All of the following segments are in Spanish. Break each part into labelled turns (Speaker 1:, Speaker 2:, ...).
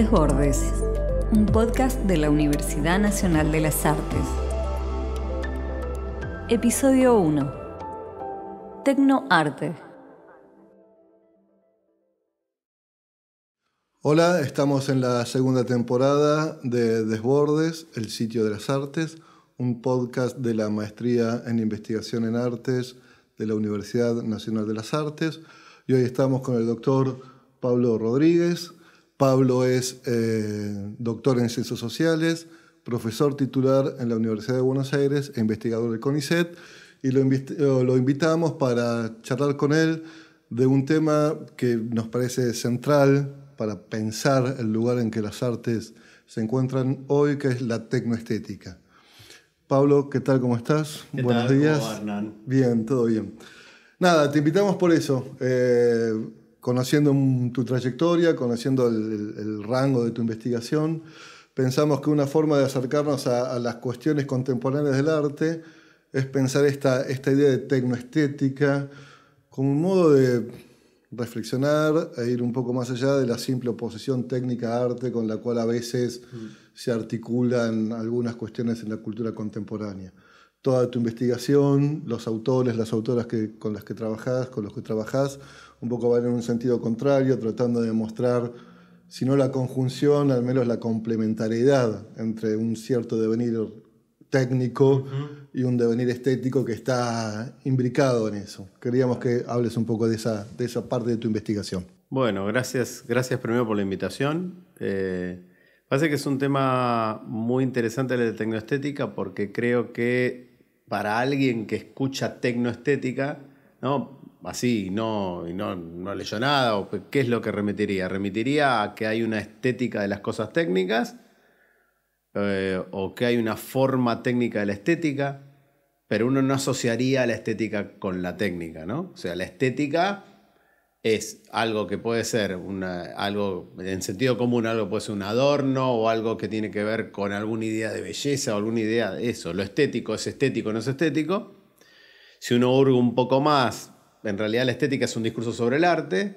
Speaker 1: Desbordes, un podcast de la Universidad Nacional de las Artes. Episodio 1. Tecnoarte.
Speaker 2: Hola, estamos en la segunda temporada de Desbordes, el sitio de las artes, un podcast de la Maestría en Investigación en Artes de la Universidad Nacional de las Artes. Y hoy estamos con el doctor Pablo Rodríguez, Pablo es eh, doctor en Ciencias Sociales, profesor titular en la Universidad de Buenos Aires e investigador del CONICET, y lo, invitamos para charlar con él de un tema que nos parece central para pensar el lugar en que las artes se encuentran hoy, que es la tecnoestética. Pablo, ¿qué tal? ¿Cómo estás? Buenos días. Hernán? Bien, todo bien. Nada, te invitamos por eso. Eh, conociendo tu trayectoria, conociendo el, rango de tu investigación, pensamos que una forma de acercarnos a, las cuestiones contemporáneas del arte es pensar esta, idea de tecnoestética como un modo de reflexionar e ir un poco más allá de la simple oposición técnica-arte con la cual a veces mm. se articulan algunas cuestiones en la cultura contemporánea. Toda tu investigación, los autores, las autoras que, con las que trabajás, con los que trabajás, un poco van en un sentido contrario, tratando de mostrar, si no la conjunción, al menos la complementariedad entre un cierto devenir técnico y un devenir estético que está imbricado en eso. Queríamos que hables un poco de esa, de esa parte de tu investigación.
Speaker 1: Bueno, gracias, gracias primero por la invitación. Eh, parece que es un tema muy interesante el de tecnoestética porque creo que para alguien que escucha tecnoestética, ¿no? así y no, y no, no leyó nada, o qué es lo que remitiría? ¿Remitiría a que hay una estética de las cosas técnicas? Eh, ¿O que hay una forma técnica de la estética? Pero uno no asociaría la estética con la técnica, ¿no? O sea, la estética es algo que puede ser una, algo en sentido común, algo puede ser un adorno o algo que tiene que ver con alguna idea de belleza o alguna idea de eso. Lo estético es estético, no es estético. Si uno hurga un poco más, en realidad la estética es un discurso sobre el arte,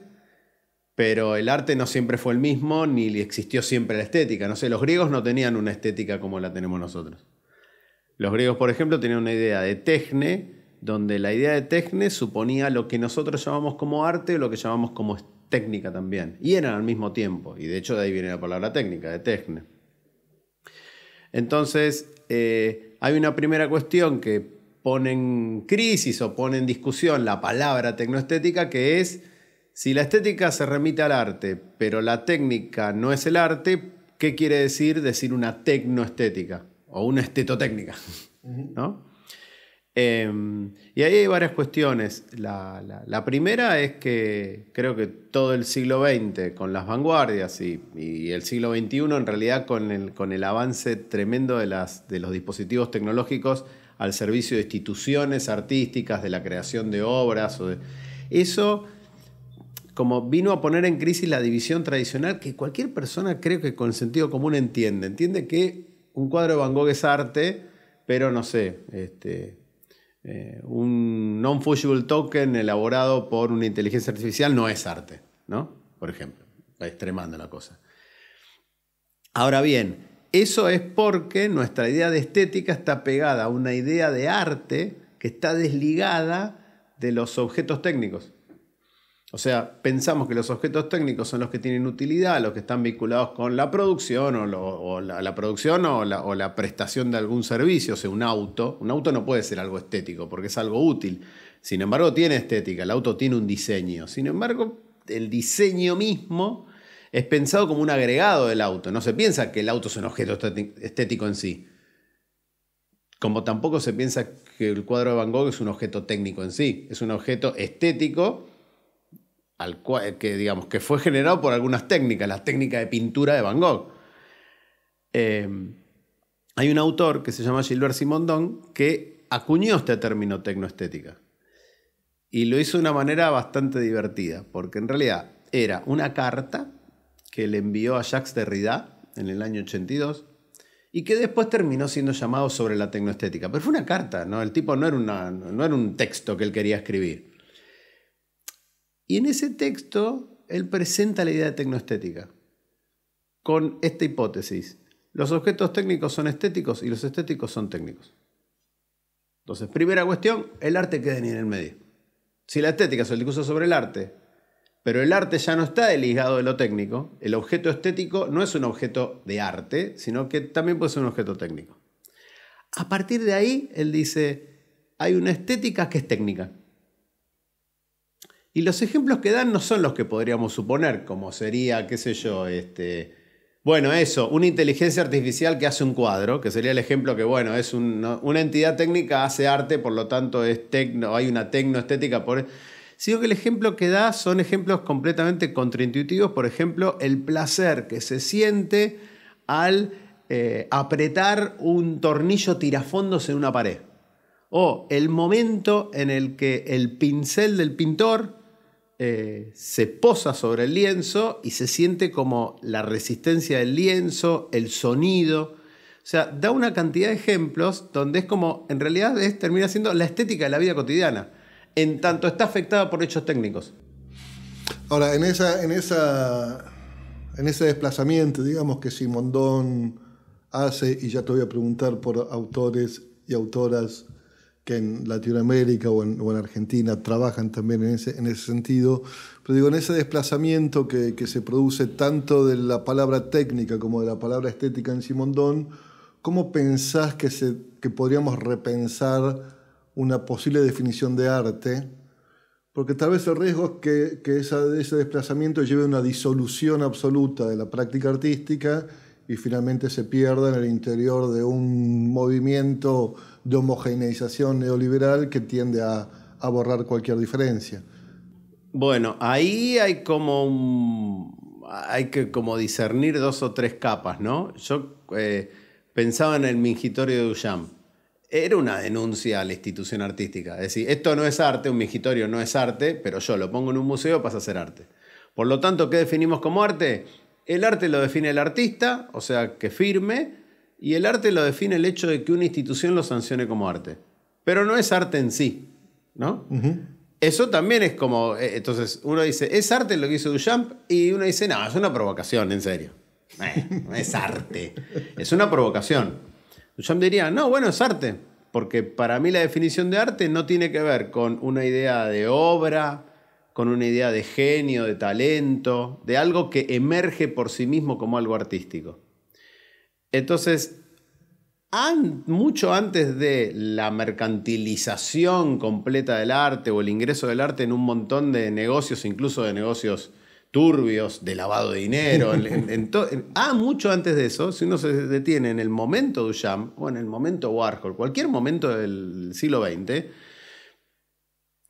Speaker 1: pero el arte no siempre fue el mismo, ni existió siempre la estética. No sé, los griegos no tenían una estética como la tenemos nosotros. Los griegos, por ejemplo, tenían una idea de techne, donde la idea de techne suponía lo que nosotros llamamos como arte o lo que llamamos como técnica también. Y eran al mismo tiempo, y de hecho de ahí viene la palabra técnica, de techne. Entonces, eh, hay una primera cuestión que ponen crisis o ponen en discusión la palabra tecnoestética, que es si la estética se remite al arte, pero la técnica no es el arte, ¿qué quiere decir decir una tecnoestética o una estetotécnica? Em, y ahí hay varias cuestiones. La, primera es que creo que todo el siglo XX con las vanguardias y, el siglo XXI en realidad con el, avance tremendo de los dispositivos tecnológicos, al servicio de instituciones artísticas, de la creación de obras. O Eso como vino a poner en crisis la división tradicional que cualquier persona creo que con sentido común entiende. Entiende que un cuadro de Van Gogh es arte, pero no sé, este, eh, un non-fungible token elaborado por una inteligencia artificial no es arte, ¿no? Por ejemplo, extremando la cosa. Ahora bien, eso es porque nuestra idea de estética está pegada a una idea de arte que está desligada de los objetos técnicos. O sea, pensamos que los objetos técnicos son los que tienen utilidad, los que están vinculados con la producción o, la, producción o la prestación de algún servicio, o sea, un auto. Un auto no puede ser algo estético porque es algo útil. Sin embargo, tiene estética, el auto tiene un diseño. Sin embargo, el diseño mismo es pensado como un agregado del auto. No se piensa que el auto es un objeto estético en sí. Como tampoco se piensa que el cuadro de Van Gogh es un objeto técnico en sí. Es un objeto estético al cual, que, digamos, que fue generado por algunas técnicas, Las técnicas de pintura de Van Gogh. Em, hay un autor que se llama Gilbert Simondon que acuñó este término tecnoestética. Y lo hizo de una manera bastante divertida, porque en realidad era una carta que le envió a Jacques Derrida en el año 82 y que después terminó siendo llamado sobre la tecnoestética. Pero fue una carta, ¿no? El tipo no era, no era un texto que él quería escribir. Y en ese texto él presenta la idea de tecnoestética con esta hipótesis. Los objetos técnicos son estéticos y los estéticos son técnicos. Entonces, primera cuestión, el arte queda ni en el medio. Si la estética es el discurso sobre el arte pero el arte ya no está desligado de lo técnico. El objeto estético no es un objeto de arte, sino que también puede ser un objeto técnico. A partir de ahí, él dice, hay una estética que es técnica. Y los ejemplos que dan no son los que podríamos suponer, como sería, qué sé yo, este, bueno, eso, una inteligencia artificial que hace un cuadro, que sería el ejemplo que, bueno, es una entidad técnica, hace arte, por lo tanto es tecno, hay una tecnoestética. Por... Sigo que el ejemplo que da son ejemplos completamente contraintuitivos, por ejemplo, el placer que se siente al eh, apretar un tornillo tirafondos en una pared, o el momento en el que el pincel del pintor eh, se posa sobre el lienzo y se siente como la resistencia del lienzo, el sonido. O sea, da una cantidad de ejemplos donde es como, en realidad es, termina siendo la estética de la vida cotidiana en tanto está afectada por hechos técnicos.
Speaker 2: Ahora, en ese desplazamiento, digamos que Simondón hace, y ya te voy a preguntar por autores y autoras que en Latinoamérica o en, Argentina trabajan también en ese, sentido, pero digo, en ese desplazamiento que, se produce tanto de la palabra técnica como de la palabra estética en Simondón, ¿cómo pensás que, que podríamos repensar una posible definición de arte, porque tal vez el riesgo es que, ese desplazamiento lleve a una disolución absoluta de la práctica artística y finalmente se pierda en el interior de un movimiento de homogeneización neoliberal que tiende a, borrar cualquier diferencia.
Speaker 1: Bueno, ahí hay como un, hay que como discernir dos o tres capas, ¿no? Yo eh, pensaba en el mingitorio de Duchamp, era una denuncia a la institución artística. Es decir, esto no es arte, un migitorio no es arte, pero yo lo pongo en un museo, pasa a ser arte. Por lo tanto, ¿qué definimos como arte? El arte lo define el artista, o sea, que firme, y el arte lo define el hecho de que una institución lo sancione como arte. Pero no es arte en sí, ¿no? Eso también es como, eh, entonces uno dice, ¿es arte lo que hizo Duchamp? Y uno dice, no, es una provocación, en serio. es arte, es una provocación me diría, no, bueno, es arte, porque para mí la definición de arte no tiene que ver con una idea de obra, con una idea de genio, de talento, de algo que emerge por sí mismo como algo artístico. Entonces, mucho antes de la mercantilización completa del arte o el ingreso del arte en un montón de negocios, incluso de negocios turbios, de lavado de dinero. ah, mucho antes de eso, si uno se detiene en el momento Duchamp o en el momento Warhol, cualquier momento del siglo XX,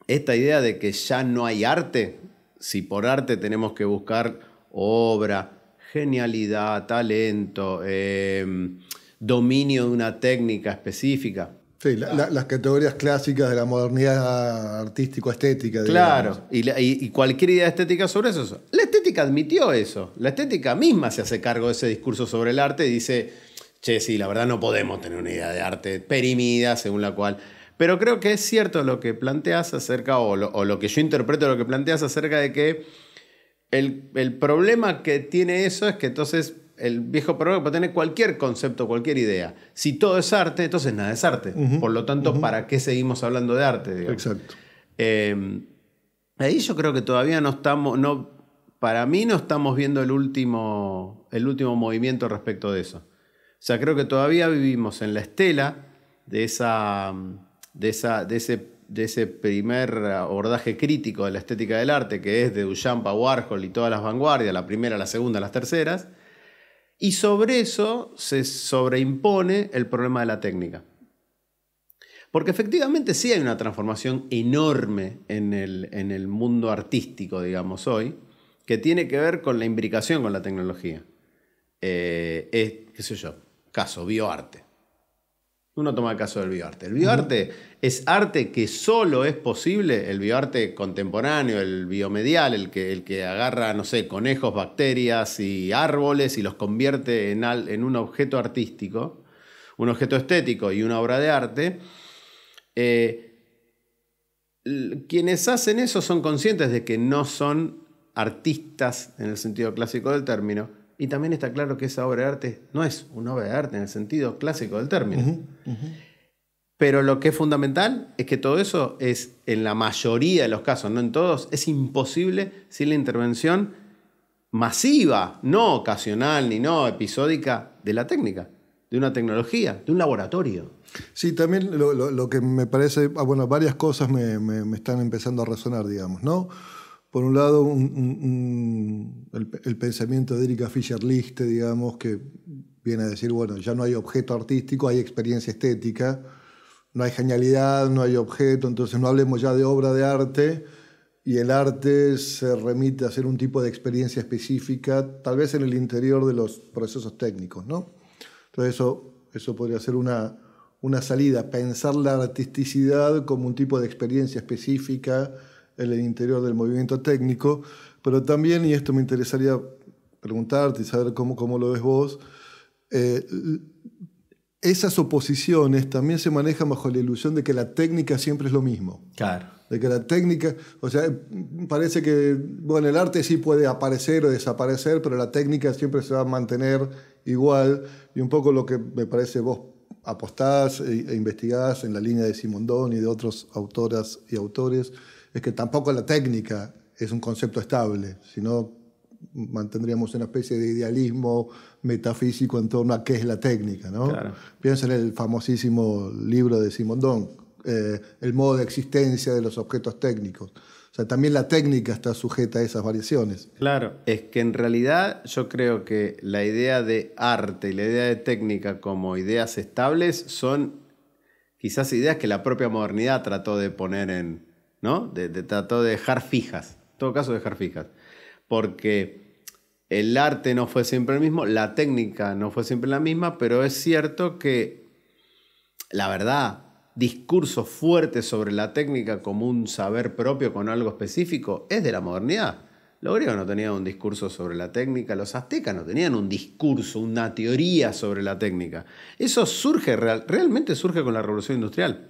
Speaker 1: esta idea de que ya no hay arte, si por arte tenemos que buscar obra, genialidad, talento, em, dominio de una técnica específica,
Speaker 2: Sí, las categorías clásicas de la modernidad artístico-estética. Claro,
Speaker 1: y, cualquier idea estética sobre eso. La estética admitió eso. La estética misma se hace cargo de ese discurso sobre el arte y dice, che, sí, la verdad no podemos tener una idea de arte perimida, según la cual... Pero creo que es cierto lo que planteas acerca, o lo, que yo interpreto lo que planteas acerca de que el, el problema que tiene eso es que entonces el viejo problema puede tener cualquier concepto, cualquier idea. Si todo es arte, entonces nada es arte. Por lo tanto, ¿para qué seguimos hablando de arte? Exacto. Em, ahí yo creo que todavía no estamos, no, para mí no estamos viendo el último, el último movimiento respecto de eso. O sea, creo que todavía vivimos en la estela de, esa, de, esa, de, ese, de ese primer abordaje crítico de la estética del arte, que es de Duchamp Warhol y todas las vanguardias, la primera, la segunda, las terceras y sobre eso se sobreimpone el problema de la técnica. Porque efectivamente sí hay una transformación enorme en el, mundo artístico, digamos, hoy, que tiene que ver con la imbricación con la tecnología. Eh, es, qué sé yo, caso, bioarte uno toma el caso del bioarte. El bioarte es arte que solo es posible, el bioarte contemporáneo, el biomedial, el que, agarra, no sé, conejos, bacterias y árboles y los convierte en, un objeto artístico, un objeto estético y una obra de arte. Eh, quienes hacen eso son conscientes de que no son artistas en el sentido clásico del término, y también está claro que esa obra de arte no es una obra de arte en el sentido clásico del término. Pero lo que es fundamental es que todo eso es, en la mayoría de los casos, no en todos, es imposible sin la intervención masiva, no ocasional ni no episódica, de la técnica, de una tecnología,
Speaker 2: de un laboratorio. Sí, también lo, que me parece, ah, bueno, varias cosas me, me están empezando a resonar, digamos, ¿no? por un lado, el, pensamiento de Erika fischer lichte digamos, que viene a decir, bueno, ya no hay objeto artístico, hay experiencia estética, no hay genialidad, no hay objeto, entonces no hablemos ya de obra de arte, y el arte se remite a ser un tipo de experiencia específica, tal vez en el interior de los procesos técnicos, ¿no? Entonces eso, eso podría ser una, una salida, pensar la artisticidad como un tipo de experiencia específica, el interior del movimiento técnico, pero también, y esto me interesaría preguntarte y saber cómo, cómo lo ves vos, eh, esas oposiciones también se manejan bajo la ilusión de que la técnica siempre es lo mismo. Claro. De que la técnica, o sea, parece que, bueno, el arte sí puede aparecer o desaparecer, pero la técnica siempre se va a mantener igual. Y un poco lo que me parece vos apostás e, e investigás en la línea de Simondón y de otros autoras y autores, es que tampoco la técnica es un concepto estable, sino mantendríamos una especie de idealismo metafísico en torno a qué es la técnica. ¿no? Piensa en el famosísimo libro de Simondon, eh, El modo de existencia de los objetos técnicos. O sea, también la técnica está sujeta a esas variaciones.
Speaker 1: Claro, es que en realidad yo creo que la idea de arte y la idea de técnica como ideas estables son quizás ideas que la propia modernidad trató de poner en, ¿no? De, trató de dejar fijas, en todo caso dejar fijas, porque el arte no fue siempre el mismo, la técnica no fue siempre la misma, pero es cierto que, la verdad, discursos fuertes sobre la técnica como un saber propio con algo específico es de la modernidad. Los griegos no tenían un discurso sobre la técnica, los aztecas no tenían un discurso, una teoría sobre la técnica. Eso surge, realmente surge con la revolución industrial.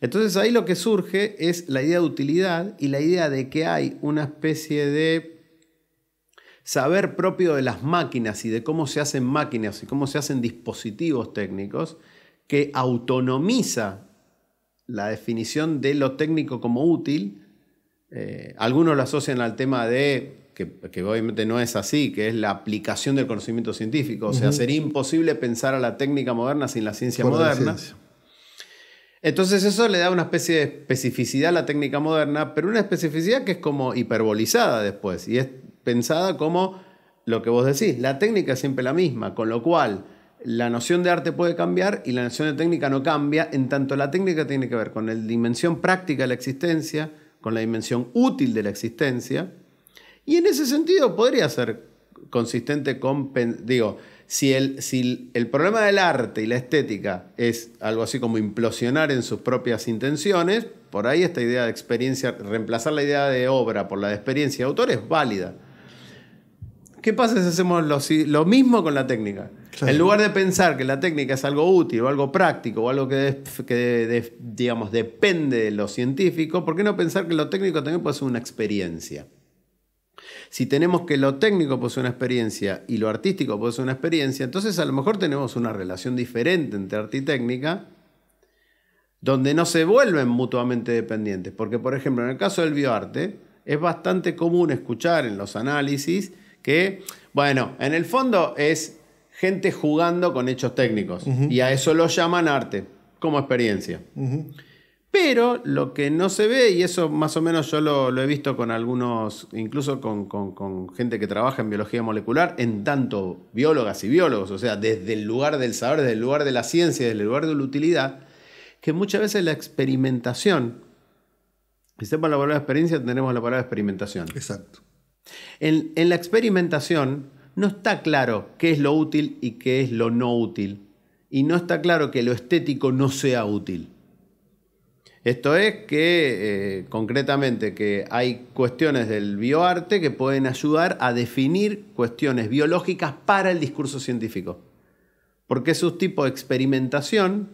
Speaker 1: Entonces ahí lo que surge es la idea de utilidad y la idea de que hay una especie de saber propio de las máquinas y de cómo se hacen máquinas y cómo se hacen dispositivos técnicos que autonomiza la definición de lo técnico como útil. Eh, algunos lo asocian al tema de, que, obviamente no es así, que es la aplicación del conocimiento científico. O sea, sería imposible pensar a la técnica moderna sin la ciencia moderna. Entonces eso le da una especie de especificidad a la técnica moderna, pero una especificidad que es como hiperbolizada después y es pensada como lo que vos decís, la técnica es siempre la misma, con lo cual la noción de arte puede cambiar y la noción de técnica no cambia, en tanto la técnica tiene que ver con la dimensión práctica de la existencia, con la dimensión útil de la existencia, y en ese sentido podría ser consistente con, digo, si el, problema del arte y la estética es algo así como implosionar en sus propias intenciones, por ahí esta idea de experiencia, reemplazar la idea de obra por la de experiencia de autor es válida. ¿Qué pasa si hacemos lo, lo mismo con la técnica? En lugar de pensar que la técnica es algo útil o algo práctico o algo que, digamos, depende de lo científico, ¿por qué no pensar que lo técnico también puede ser una experiencia? Si tenemos que lo técnico posee una experiencia y lo artístico posee una experiencia, entonces a lo mejor tenemos una relación diferente entre arte y técnica, donde no se vuelven mutuamente dependientes. Porque, por ejemplo, en el caso del bioarte, es bastante común escuchar en los análisis que, bueno, en el fondo es gente jugando con hechos técnicos y a eso lo llaman arte, como experiencia. Pero lo que no se ve, y eso más o menos yo lo, he visto con algunos, incluso con, gente que trabaja en biología molecular, en tanto biólogas y biólogos, o sea, desde el lugar del saber, desde el lugar de la ciencia, desde el lugar de la utilidad, que muchas veces la experimentación, si sepan la palabra experiencia, tenemos la palabra experimentación. Exacto. en la experimentación no está claro qué es lo útil y qué es lo no útil, y no está claro que lo estético no sea útil. Esto es que, eh, concretamente, que hay cuestiones del bioarte que pueden ayudar a definir cuestiones biológicas para el discurso científico. Porque es un tipo de experimentación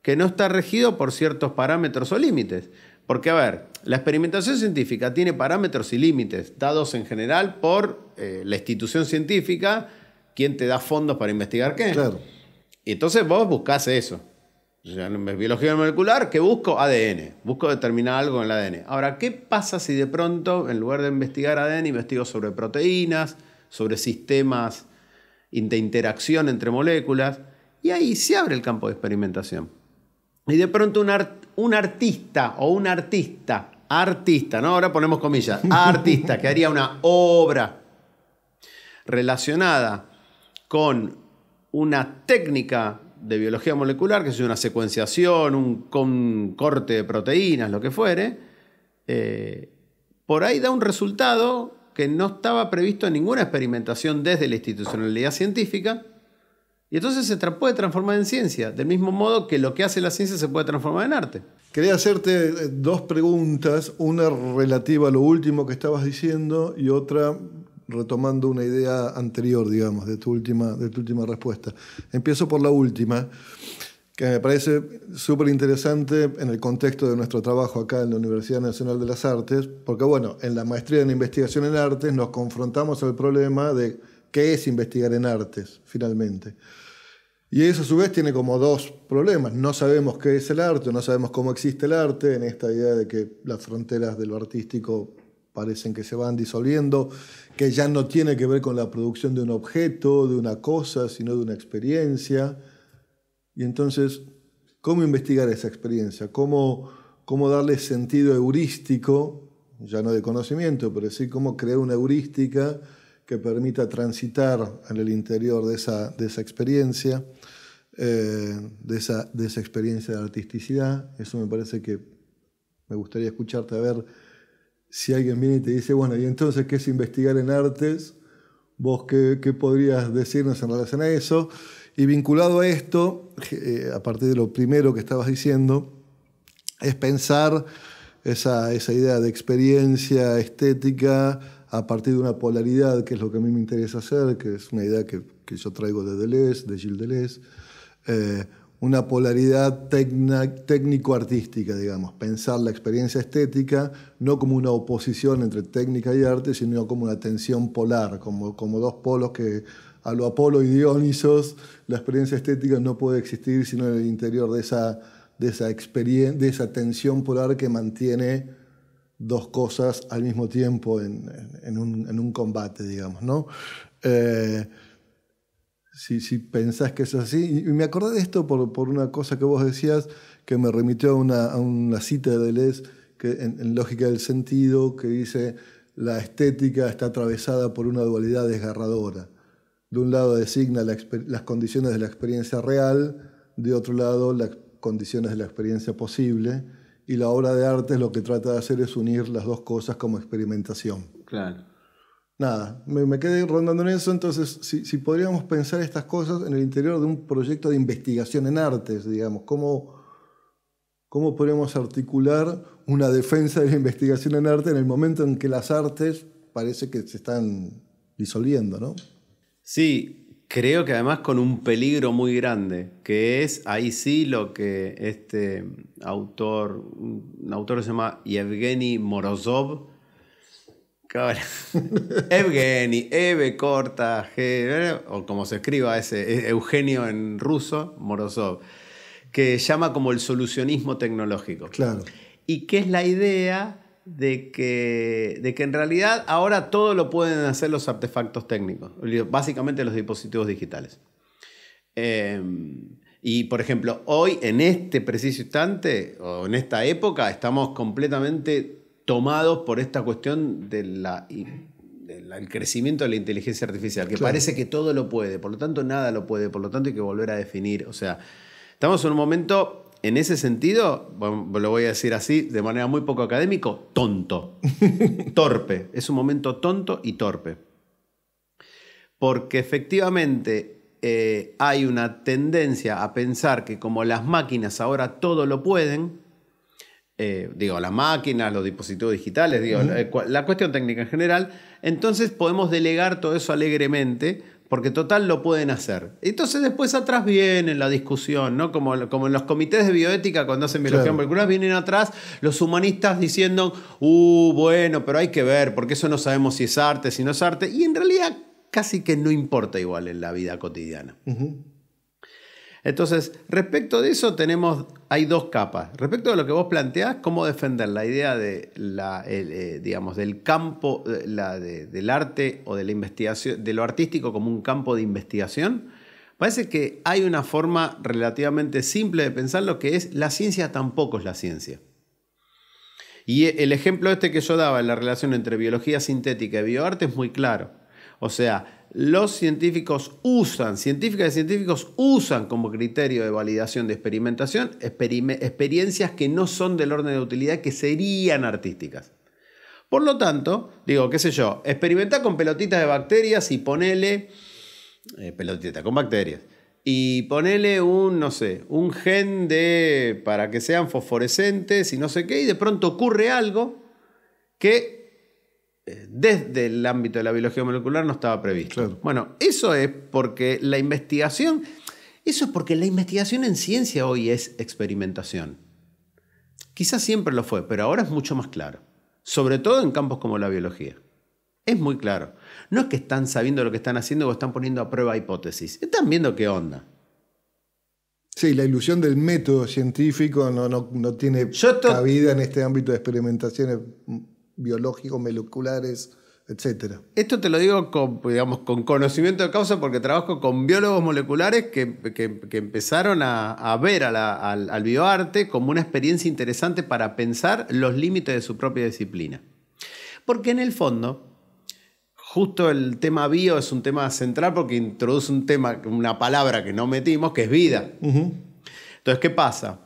Speaker 1: que no está regido por ciertos parámetros o límites. Porque, a ver, la experimentación científica tiene parámetros y límites dados en general por eh, la institución científica, quien te da fondos para investigar qué. Claro. Y entonces vos buscás eso biología molecular que busco ADN, busco determinar algo en el ADN. Ahora, ¿qué pasa si de pronto, en lugar de investigar ADN, investigo sobre proteínas, sobre sistemas de interacción entre moléculas? Y ahí se abre el campo de experimentación. Y de pronto un, un artista o un artista, artista, ¿no? Ahora ponemos comillas, artista que haría una obra relacionada con una técnica de biología molecular, que es una secuenciación, un, corte de proteínas, lo que fuere, eh, por ahí da un resultado que no estaba previsto en ninguna experimentación desde la institucionalidad científica, y entonces se puede transformar en ciencia, del mismo modo que lo que hace la ciencia se puede transformar en arte.
Speaker 2: Quería hacerte eh, dos preguntas, una relativa a lo último que estabas diciendo y otra retomando una idea anterior, digamos, de tu última, de tu última respuesta. Empiezo por la última, que me parece súper interesante en el contexto de nuestro trabajo acá en la Universidad Nacional de las Artes, porque bueno, en la maestría en investigación en artes nos confrontamos al problema de qué es investigar en artes, finalmente. Y eso a su vez tiene como dos problemas. No sabemos qué es el arte, no sabemos cómo existe el arte, en esta idea de que las fronteras de lo artístico parecen que se van disolviendo, que ya no tiene que ver con la producción de un objeto, de una cosa, sino de una experiencia. Y entonces, ¿cómo investigar esa experiencia? ¿Cómo, darle sentido heurístico, ya no de conocimiento, pero sí cómo crear una heurística que permita transitar en el interior de esa, experiencia, eh, de, esa, de esa experiencia de artisticidad? Eso me parece que me gustaría escucharte a ver si alguien viene y te dice, bueno, y entonces, ¿qué es investigar en artes? ¿Vos qué, podrías decirnos en relación a eso? Y vinculado a esto, eh, a partir de lo primero que estabas diciendo, es pensar esa, idea de experiencia estética a partir de una polaridad, que es lo que a mí me interesa hacer, que es una idea que, yo traigo de Deleuze, de Gilles Deleuze. Eh, una polaridad técnico-artística, digamos, pensar la experiencia estética no como una oposición entre técnica y arte, sino como una tensión polar, como, como dos polos que a lo Apolo y Dionisos, la experiencia estética no puede existir sino en el interior de esa, de esa, de esa tensión polar que mantiene dos cosas al mismo tiempo en, un, combate, digamos, ¿no? Eh, si, pensás que es así. Y me acordé de esto por, una cosa que vos decías que me remitió a una, cita de Deleuze que, en, Lógica del Sentido que dice la estética está atravesada por una dualidad desgarradora. De un lado designa las condiciones de la experiencia real, de otro lado las condiciones de la experiencia posible, y la obra de arte lo que trata de hacer es unir las dos cosas como experimentación. Claro nada, me, quedé rondando en eso, entonces si, podríamos pensar estas cosas en el interior de un proyecto de investigación en artes, digamos, cómo, cómo podríamos articular una defensa de la investigación en arte en el momento en que las artes parece que se están disolviendo, ¿no?
Speaker 1: Sí, creo que además con un peligro muy grande, que es ahí sí lo que este autor, un autor se llama Yevgeny Morozov, Evgeny, Eve corta, G, o como se escriba ese, e, Eugenio en ruso, Morozov, que llama como el solucionismo tecnológico. Claro. Y que es la idea de que, de que en realidad ahora todo lo pueden hacer los artefactos técnicos, básicamente los dispositivos digitales. Em, y por ejemplo, hoy en este preciso instante o en esta época estamos completamente tomados por esta cuestión del crecimiento de la inteligencia artificial, que parece que todo lo puede, por lo tanto nada lo puede, por lo tanto hay que volver a definir. O sea, estamos en un momento, en ese sentido, lo voy a decir así, de manera muy poco académico, tonto, torpe. Es un momento tonto y torpe. Porque efectivamente eh, hay una tendencia a pensar que como las máquinas ahora todo lo pueden, eh, digo, las máquinas, los dispositivos digitales, eh, la, cuestión técnica en general, entonces podemos delegar todo eso alegremente. Porque total lo pueden hacer. Entonces después atrás viene la discusión, ¿no? Como, como en los comités de bioética cuando hacen biología vienen atrás los humanistas diciendo, uh, bueno, pero hay que ver, porque eso no sabemos si es arte, si no es arte. Y en realidad casi que no importa igual en la vida cotidiana. Entonces, respecto de eso tenemos, hay dos capas. Respecto de lo que vos planteás, cómo defender la idea de eh, del campo, del arte o de la investigación, de lo artístico como un campo de investigación, parece que hay una forma relativamente simple de pensar lo que es la ciencia tampoco es la ciencia. Y el ejemplo este que yo daba en la relación entre biología sintética y bioarte es muy claro. O sea, los científicos usan, científicas y científicos usan como criterio de validación de experimentación experiencias que no son del orden de utilidad, que serían artísticas. Por lo tanto, digo, qué sé yo, Experimenta con pelotitas de bacterias y ponele, eh, pelotitas con bacterias, y ponele un, no sé, un gen de, para que sean fosforescentes y no sé qué, y de pronto ocurre algo que eh, desde el ámbito de la biología molecular no estaba previsto. Bueno, eso es porque la investigación, eso es porque la investigación en ciencia hoy es experimentación. Quizás siempre lo fue, pero ahora es mucho más claro, sobre todo en campos como la biología. Es muy claro. No es que están sabiendo lo que están haciendo o están poniendo a prueba hipótesis, están viendo qué onda.
Speaker 2: Sí, la ilusión del método científico no, no, tiene cabida en este ámbito de experimentaciones biológicos, moleculares, etc.
Speaker 1: Esto te lo digo con, digamos, con conocimiento de causa porque trabajo con biólogos moleculares que, empezaron a, ver al, bioarte como una experiencia interesante para pensar los límites de su propia disciplina. Porque en el fondo, justo el tema bio es un tema central porque introduce un tema, una palabra que no metimos, que es vida.
Speaker 2: Entonces,
Speaker 1: ¿qué pasa?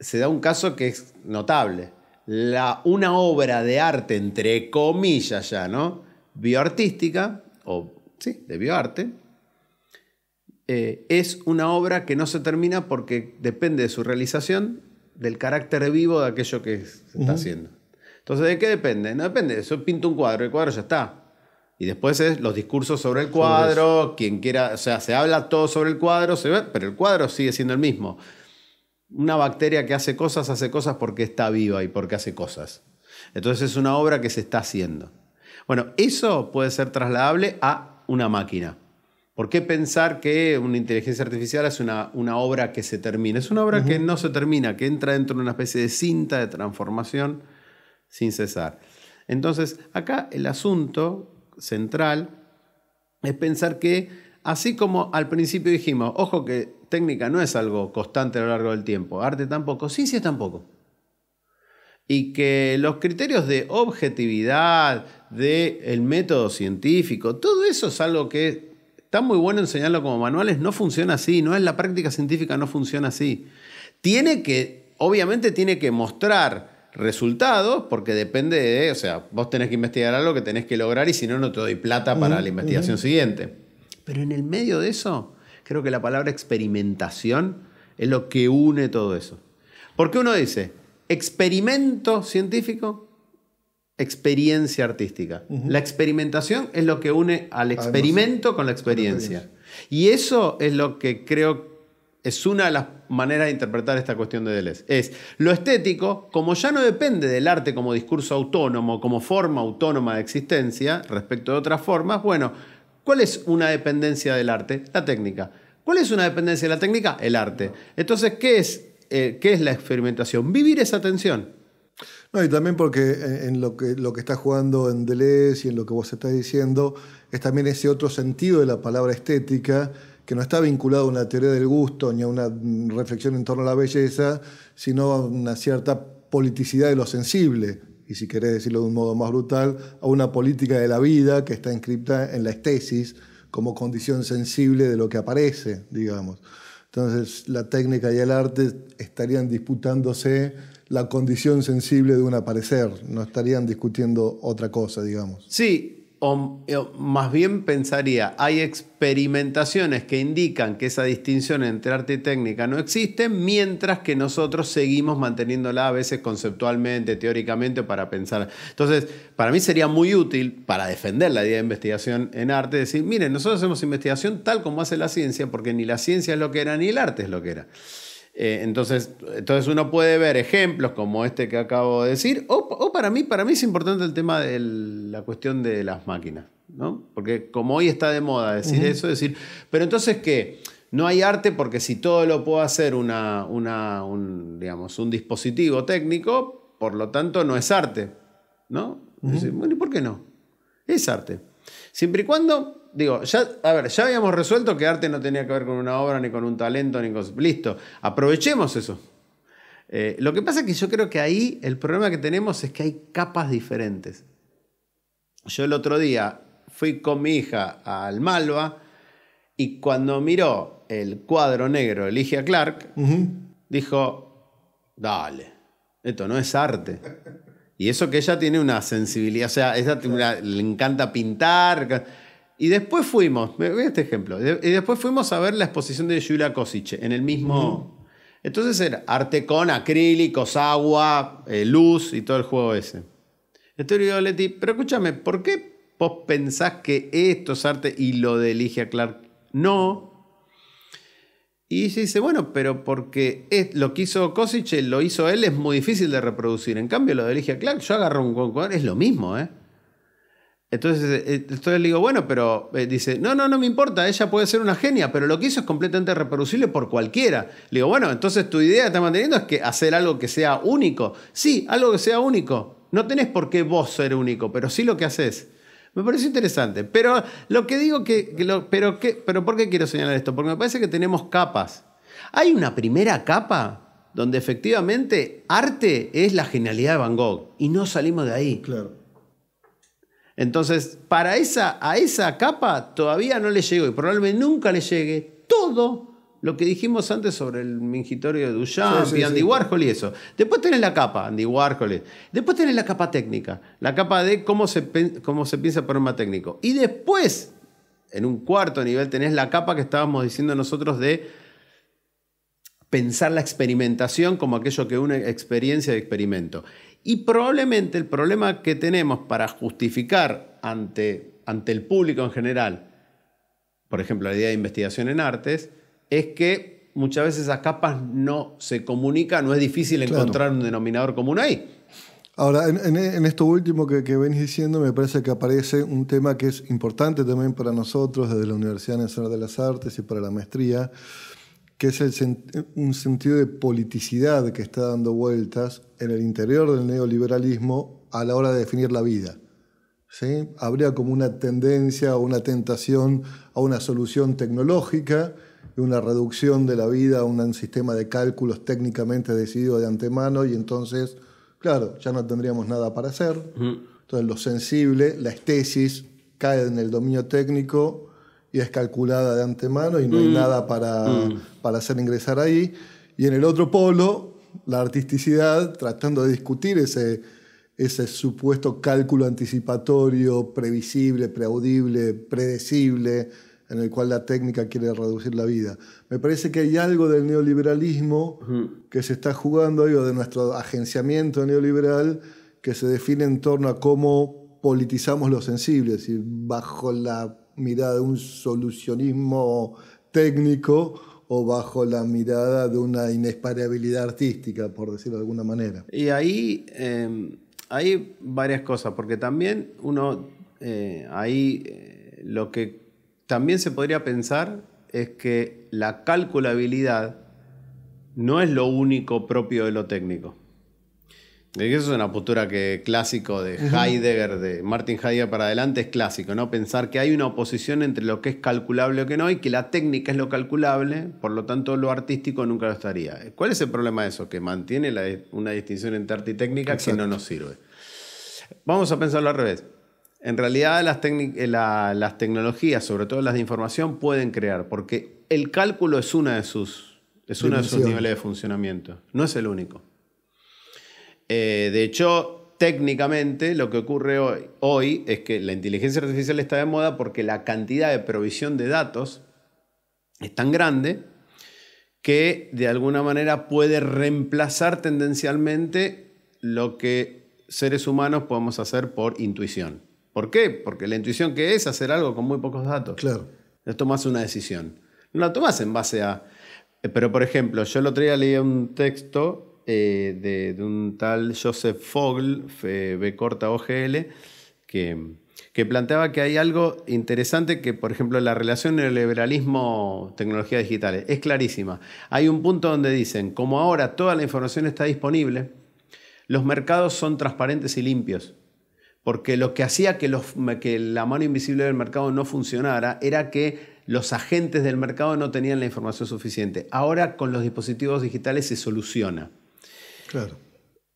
Speaker 1: Se da un caso que es notable una obra de arte, entre comillas ya, ¿no? Bioartística, o sí, de bioarte, eh, es una obra que no se termina porque depende de su realización del carácter vivo de aquello que se está haciendo. Entonces, ¿de qué depende? No depende, yo pinto un cuadro, el cuadro ya está. Y después es los discursos sobre el cuadro, quien quiera, o sea, se habla todo sobre el cuadro, se ve, pero el cuadro sigue siendo el mismo una bacteria que hace cosas, hace cosas porque está viva y porque hace cosas. Entonces es una obra que se está haciendo. Bueno, eso puede ser trasladable a una máquina. ¿Por qué pensar que una inteligencia artificial es una, una obra que se termina? Es una obra que no se termina, que entra dentro de una especie de cinta de transformación sin cesar. Entonces, acá el asunto central es pensar que, así como al principio dijimos, ojo que técnica no es algo constante a lo largo del tiempo. Arte tampoco, ciencia tampoco. Y que los criterios de objetividad, del método científico, todo eso es algo que está muy bueno enseñarlo como manuales, no funciona así, no es la práctica científica, no funciona así. Tiene que, obviamente tiene que mostrar resultados, porque depende de, o sea, vos tenés que investigar algo que tenés que lograr y si no, no te doy plata para la investigación siguiente. Pero en el medio de eso, Creo que la palabra experimentación es lo que une todo eso. Porque uno dice, experimento científico, experiencia artística. La experimentación es lo que une al experimento con la experiencia. y eso es lo que creo es una de las maneras de interpretar esta cuestión de Deleuze. Es lo estético, como ya no depende del arte como discurso autónomo, como forma autónoma de existencia respecto de otras formas, bueno, ¿Cuál es una dependencia del arte? La técnica. ¿Cuál es una dependencia de la técnica? El arte. Entonces, ¿qué es, eh, qué es la experimentación? Vivir esa tensión.
Speaker 2: No, y también porque eh, en, lo, que, lo que está jugando en Deleuze y en lo que vos estás diciendo es también ese otro sentido de la palabra estética que no está vinculado a una teoría del gusto ni a una mm, reflexión en torno a la belleza, sino a una cierta politicidad de lo sensible, y si querés decirlo de un modo más brutal, a una política de la vida que está inscripta en la estesis como condición sensible de lo que aparece, digamos. Entonces, la técnica y el arte estarían disputándose la condición sensible de un aparecer, no estarían discutiendo otra cosa, digamos.
Speaker 1: Sí, o, eh, más bien pensaría, hay experimentaciones que indican que esa distinción entre arte y técnica no existe, mientras que nosotros seguimos manteniéndola a veces conceptualmente, teóricamente, para pensar. Entonces, para mí sería muy útil para defender la idea de investigación en arte, decir, miren, nosotros hacemos investigación tal como hace la ciencia, porque ni la ciencia es lo que era, ni el arte es lo que era. Eh, entonces, entonces uno puede ver ejemplos como este que acabo de decir, o, para, mí, para mí es importante el tema de la cuestión de las máquinas, ¿no? Porque como hoy está de moda decir eso, decir, pero entonces qué, no hay arte porque si todo lo puede hacer una, una, un, digamos, un dispositivo técnico, por lo tanto no es arte, ¿no? bueno, ¿y por qué no? Es arte. Siempre y cuando digo, ya, a ver, ya habíamos resuelto que arte no tenía que ver con una obra, ni con un talento, ni con... Listo, aprovechemos eso. Eh, lo que pasa es que yo creo que ahí el problema que tenemos es que hay capas diferentes. Yo el otro día fui con mi hija al Malva y cuando miró el cuadro negro de Ligia Clark, dijo, dale, esto no es arte. Y eso que ella tiene una sensibilidad, o sea, ella le encanta pintar y después fuimos, voy este ejemplo, y después fuimos a ver la exposición de Julia Kosice, en el mismo... Entonces era arte con acrílicos, agua, eh, luz y todo el juego ese. Estoy yo, Leti, pero escúchame, ¿por qué vos pensás que esto es arte y lo de Ligia Clark no? Y ella dice, bueno, pero porque es, lo que hizo Kosice lo hizo él, es muy difícil de reproducir. En cambio, lo de Ligia Clark, yo agarro un cuadro, es lo mismo, ¿eh? Eh, eh, entonces, le digo, bueno, pero eh", dice, no, no, no me importa, ella puede ser una genia, pero lo que hizo es completamente reproducible por cualquiera. Le digo, bueno, entonces tu idea está manteniendo es que hacer algo que sea único. Sí, algo que sea único. No tenés por qué vos ser único, pero sí lo que haces. Me parece interesante. Pero lo que digo que. que pero, pero ¿por qué quiero señalar esto? Porque me parece que tenemos capas. Hay una primera capa donde efectivamente arte es la genialidad de Van Gogh y no salimos de ahí. Claro. Entonces, para esa, a esa capa todavía no le llegó y probablemente nunca le llegue todo lo que dijimos antes sobre el mingitorio de Duchamp y Andy Warhol y eso. Después tenés la capa, Andy Warhol. Después tenés la capa técnica, la capa de cómo se, cómo se piensa el problema técnico. Y después, en un cuarto nivel, tenés la capa que estábamos diciendo nosotros de pensar la experimentación como aquello que una experiencia de experimento. Y probablemente el problema que tenemos para justificar ante, ante el público en general, por ejemplo, la idea de investigación en artes, es que muchas veces esas capas no se comunican, no es difícil encontrar un denominador común ahí.
Speaker 2: Ahora, en, en, esto último que, que venís diciendo, me parece que aparece un tema que es importante también para nosotros desde la Universidad Nacional de las Artes y para la maestría, que es un sentido de politicidad que está dando vueltas en el interior del neoliberalismo a la hora de definir la vida. ¿Sí? Habría como una tendencia o una tentación a una solución tecnológica y una reducción de la vida a un sistema de cálculos técnicamente decidido de antemano y entonces, claro, ya no tendríamos nada para hacer. Entonces lo sensible, la estesis, cae en el dominio técnico y es calculada de antemano y no hay mm. nada para, mm. para hacer ingresar ahí. Y en el otro polo, la artisticidad, tratando de discutir ese, ese supuesto cálculo anticipatorio, previsible, preaudible, predecible, en el cual la técnica quiere reducir la vida. Me parece que hay algo del neoliberalismo que se está jugando ahí, o de nuestro agenciamiento neoliberal, que se define en torno a cómo politizamos sensible, es decir, bajo la mirada de un solucionismo técnico o bajo la mirada de una inesparabilidad artística, por decirlo de alguna manera.
Speaker 1: Y ahí em, hay varias cosas, porque también uno, eh, ahí eh, lo que también se podría pensar es que la calculabilidad no es lo único propio de lo técnico. Eso es una postura que clásico de Heidegger, de Martin Heidegger para adelante, es clásico, ¿no? Pensar que hay una oposición entre lo que es calculable o que no, y que la técnica es lo calculable, por lo tanto lo artístico nunca lo estaría. ¿Cuál es el problema de eso? Que mantiene una distinción entre arte y técnica que no nos sirve. Vamos a pensarlo al revés. En realidad eh, las, tecnologías, sobre todo las de información, pueden crear, porque el cálculo es, una es uno de sus niveles de funcionamiento, no es el único. Eh, de hecho, técnicamente lo que ocurre hoy, es que la inteligencia artificial está de moda porque la cantidad de provisión de datos es tan grande que de alguna manera puede reemplazar tendencialmente lo que seres humanos podemos hacer por intuición. ¿Por qué? Porque la intuición que es hacer algo con muy pocos datos. Claro. No tomas una decisión. No la tomas en base a... Eh, pero por ejemplo, yo lo otro día leí un texto eh, de, un tal Joseph Fogl, OGL, que, planteaba que hay algo interesante que, por ejemplo, la relación neoliberalismo-tecnología digital es clarísima. Hay un punto donde dicen, como ahora toda la información está disponible, los mercados son transparentes y limpios. Porque lo que hacía que la mano invisible del mercado no funcionara era que los agentes del mercado no tenían la información suficiente. Ahora con los dispositivos digitales se soluciona.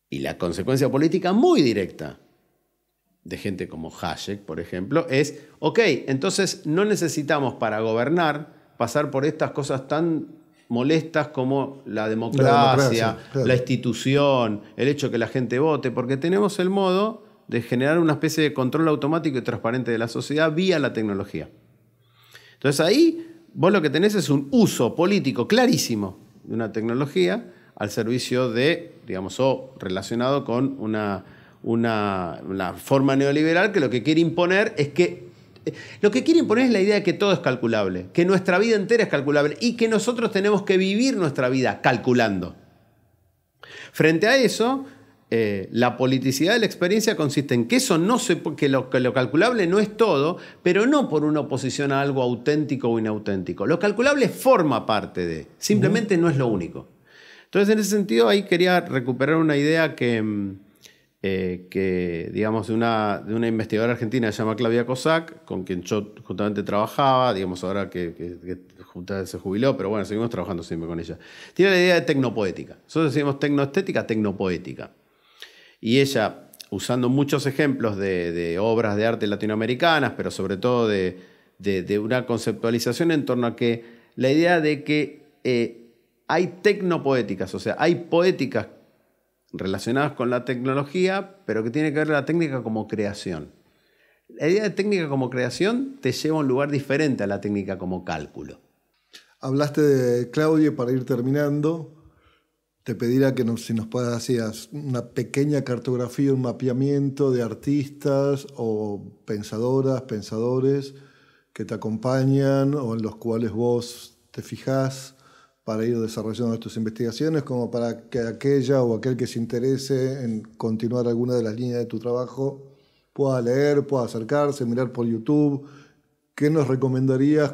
Speaker 1: Y la consecuencia política muy directa de gente como Hayek, por ejemplo, es, ok, entonces no necesitamos para gobernar pasar por estas cosas tan molestas como la democracia, la, institución, el hecho que la gente vote, porque tenemos el modo de generar una especie de control automático y transparente de la sociedad vía la tecnología. Entonces ahí vos lo que tenés es un uso político clarísimo de una tecnología al servicio de digamos, o relacionado con una, forma neoliberal que lo que quiere imponer es que eh, lo que quiere imponer es la idea de que todo es calculable, que nuestra vida entera es calculable y que nosotros tenemos que vivir nuestra vida calculando. Frente a eso, eh, la politicidad de la experiencia consiste en que eso no se, que lo calculable no es todo, pero no por una oposición a algo auténtico o inauténtico. Lo calculable forma parte de, simplemente no es lo único. Entonces, en ese sentido, ahí quería recuperar una idea que, mm, eh, digamos, de una, de una investigadora argentina se llama Claudia Cossack, con quien yo justamente trabajaba, digamos, ahora que, se jubiló, pero bueno, seguimos trabajando siempre con ella. Tiene la idea de tecnopoética. Nosotros decimos tecnoestética, tecnopoética. Y ella, usando muchos ejemplos de, obras de arte latinoamericanas, pero sobre todo de, una conceptualización en torno a que la idea de que eh, hay tecnopoéticas, o sea, hay poéticas relacionadas con la tecnología, pero que tiene que ver la técnica como creación. La idea de técnica como creación te lleva a un lugar diferente a la técnica como cálculo.
Speaker 2: Hablaste de Claudio para ir terminando. Te pediría que nos, si nos hacías una pequeña cartografía, un mapeamiento de artistas o pensadoras, pensadores que te acompañan o en los cuales vos te fijás para ir desarrollando estas investigaciones, como para que aquella o aquel que se interese en continuar alguna de las líneas de tu trabajo pueda leer, pueda acercarse, mirar por YouTube. ¿Qué nos recomendarías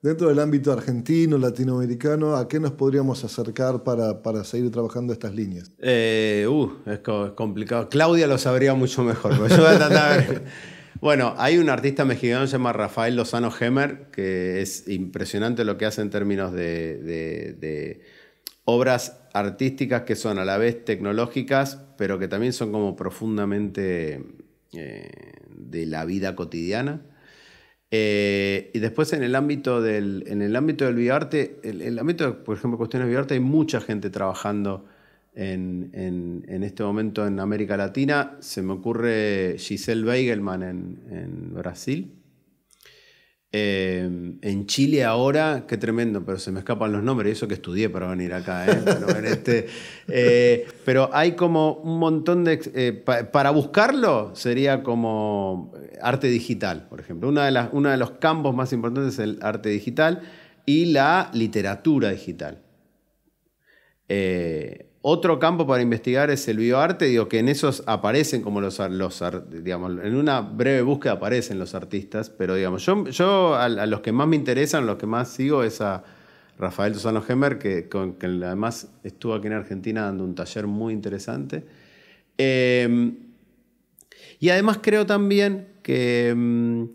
Speaker 2: dentro del ámbito argentino, latinoamericano, a qué nos podríamos acercar para, seguir trabajando estas líneas?
Speaker 1: Eh, uh, es, complicado. Claudia lo sabría mucho mejor, yo a tratar. Bueno, hay un artista mexicano llamado llama Rafael Lozano Hemer, que es impresionante lo que hace en términos de, obras artísticas que son a la vez tecnológicas, pero que también son como profundamente eh, de la vida cotidiana. Eh, y después en el ámbito del, en el ámbito del bioarte, en el, ámbito, por ejemplo, cuestiones de bioarte, hay mucha gente trabajando en, este momento en América Latina. Se me ocurre Giselle Weigelman en, Brasil. Eh, en Chile ahora, qué tremendo, pero se me escapan los nombres, eso que estudié para venir acá. ¿eh? Este, eh, pero, hay como un montón de... para buscarlo sería como arte digital, por ejemplo. una de, las, uno de los campos más importantes es el arte digital y la literatura digital. Otro campo para investigar es el bioarte, digo que en esos aparecen como los, los digamos, en una breve búsqueda aparecen los artistas, pero digamos, yo, yo a, los que más me interesan, los que más sigo es a Rafael Susano Hemmer que, además estuvo aquí en Argentina dando un taller muy interesante. Em, y además creo también que em,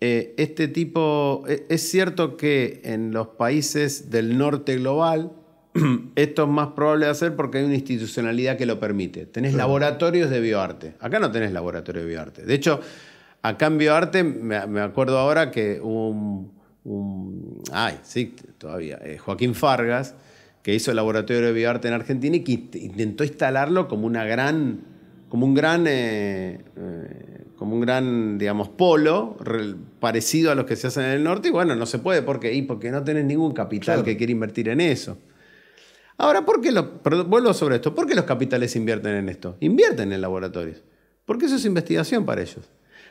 Speaker 1: eh, este tipo, e, es cierto que en los países del norte global, esto es más probable de hacer porque hay una institucionalidad que lo permite. Tenés laboratorios de bioarte. Acá no tenés laboratorio de bioarte. De hecho, acá en bioarte, me, acuerdo ahora que un, ay, sí, todavía, eh, Joaquín Fargas, que hizo el laboratorio de bioarte en Argentina y que intentó instalarlo como una gran, como un gran, eh, eh, como un gran, digamos, polo parecido a los que se hacen en el norte. Y bueno, no se puede porque, y porque no tenés ningún capital que quiera invertir en eso. Ahora, ¿por qué vuelvo sobre esto? ¿Por qué los capitales invierten en esto? Invierten en laboratorios. Porque eso es investigación para ellos.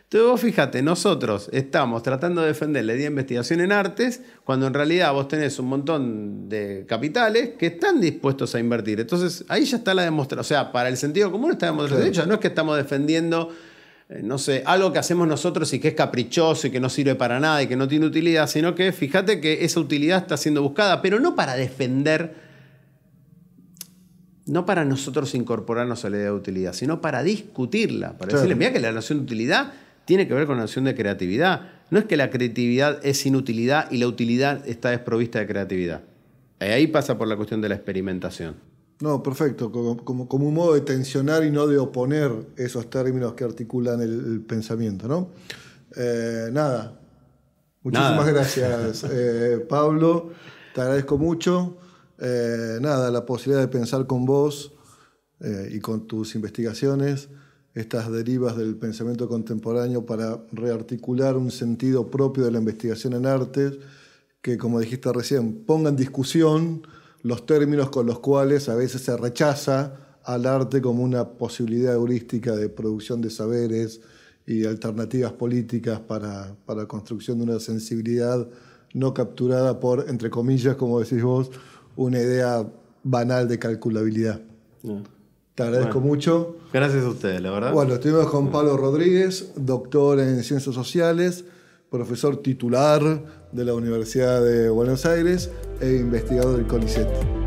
Speaker 1: Entonces vos fíjate, nosotros estamos tratando de defender la idea de investigación en artes cuando en realidad vos tenés un montón de capitales que están dispuestos a invertir. Entonces ahí ya está la demostración. O sea, para el sentido común está demostración. De hecho, no es que estamos defendiendo, eh, no sé, algo que hacemos nosotros y que es caprichoso y que no sirve para nada y que no tiene utilidad, sino que fíjate que esa utilidad está siendo buscada, pero no para defender no para nosotros incorporarnos a la idea de utilidad, sino para discutirla, para decirle, mira que la noción de utilidad tiene que ver con la noción de creatividad. No es que la creatividad es inutilidad y la utilidad está desprovista de creatividad. Eh, ahí pasa por la cuestión de la experimentación.
Speaker 2: No, perfecto, como, como, un modo de tensionar y no de oponer esos términos que articulan el, pensamiento, ¿no? Eh, nada, muchísimas gracias, eh, Pablo, te agradezco mucho. Eh, nada, la posibilidad de pensar con vos eh, y con tus investigaciones estas derivas del pensamiento contemporáneo para rearticular un sentido propio de la investigación en artes que, como dijiste recién, ponga en discusión los términos con los cuales a veces se rechaza al arte como una posibilidad heurística de producción de saberes y alternativas políticas para, para la construcción de una sensibilidad no capturada por, entre comillas, como decís vos, una idea banal de calculabilidad. Te agradezco mucho.
Speaker 1: Gracias a ustedes, la
Speaker 2: verdad. Bueno, estuvimos con Pablo Rodríguez, doctor en Ciencias Sociales, profesor titular de la Universidad de Buenos Aires e investigador del CONICET.